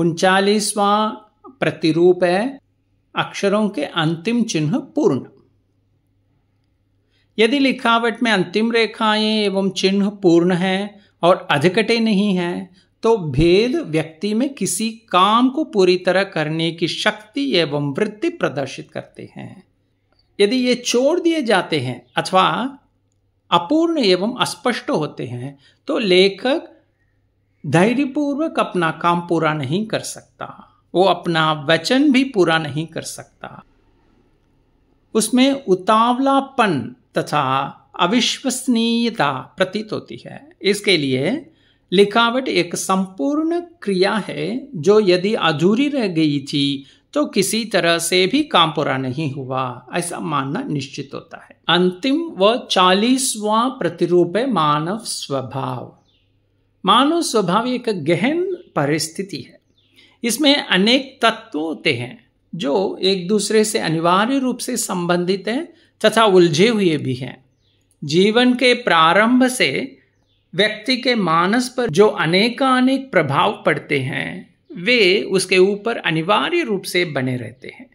उनचालीसवां प्रतिरूप है अक्षरों के अंतिम चिन्ह पूर्ण यदि लिखावट में अंतिम रेखाएं एवं चिन्ह पूर्ण हैं और अधिकटे नहीं हैं तो भेद व्यक्ति में किसी काम को पूरी तरह करने की शक्ति एवं वृत्ति प्रदर्शित करते हैं यदि ये छोड़ दिए जाते हैं अथवा अपूर्ण एवं अस्पष्ट होते हैं तो लेखक धैर्यपूर्वक अपना काम पूरा नहीं कर सकता वो अपना वचन भी पूरा नहीं कर सकता उसमें उतावलापन तथा अविश्वसनीयता प्रतीत होती है इसके लिए लिखावट एक संपूर्ण क्रिया है जो यदि अधूरी रह गई थी तो किसी तरह से भी काम पूरा नहीं हुआ ऐसा मानना निश्चित होता है अंतिम व चालीसवां प्रतिरूप है मानव स्वभाव मानव स्वभाव एक गहन परिस्थिति है इसमें अनेक तत्व होते हैं जो एक दूसरे से अनिवार्य रूप से संबंधित हैं तथा उलझे हुए भी हैं जीवन के प्रारंभ से व्यक्ति के मानस पर जो अनेकानेक प्रभाव पड़ते हैं वे उसके ऊपर अनिवार्य रूप से बने रहते हैं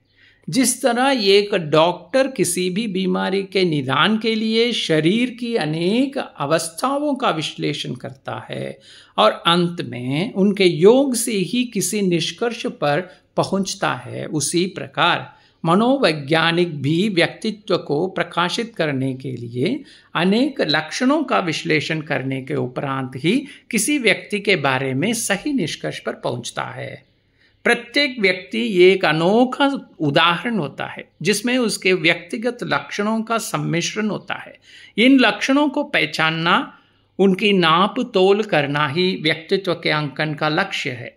जिस तरह एक डॉक्टर किसी भी बीमारी के निदान के लिए शरीर की अनेक अवस्थाओं का विश्लेषण करता है और अंत में उनके योग से ही किसी निष्कर्ष पर पहुंचता है उसी प्रकार मनोवैज्ञानिक भी व्यक्तित्व को प्रकाशित करने के लिए अनेक लक्षणों का विश्लेषण करने के उपरांत ही किसी व्यक्ति के बारे में सही निष्कर्ष पर पहुंचता है प्रत्येक व्यक्ति ये एक अनोखा उदाहरण होता है जिसमें उसके व्यक्तिगत लक्षणों का सम्मिश्रण होता है इन लक्षणों को पहचानना उनकी नाप तोल करना ही व्यक्तित्व के अंकन का लक्ष्य है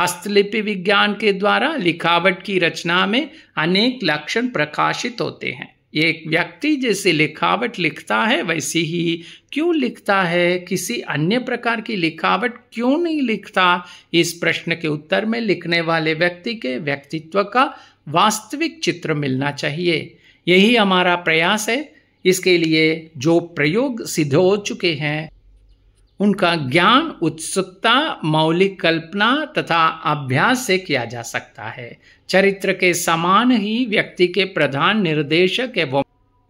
हस्तलिपि विज्ञान के द्वारा लिखावट की रचना में अनेक लक्षण प्रकाशित होते हैं एक व्यक्ति जैसे लिखावट लिखता है वैसे ही क्यों लिखता है किसी अन्य प्रकार की लिखावट क्यों नहीं लिखता इस प्रश्न के उत्तर में लिखने वाले व्यक्ति के व्यक्तित्व का वास्तविक चित्र मिलना चाहिए यही हमारा प्रयास है इसके लिए जो प्रयोग सिद्ध हो चुके हैं उनका ज्ञान उत्सुकता मौलिक कल्पना तथा अभ्यास से किया जा सकता है चरित्र के समान ही व्यक्ति के प्रधान निर्देशक एवं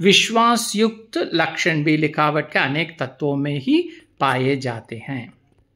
विश्वासयुक्त लक्षण भी लिखावट के अनेक तत्वों में ही पाए जाते हैं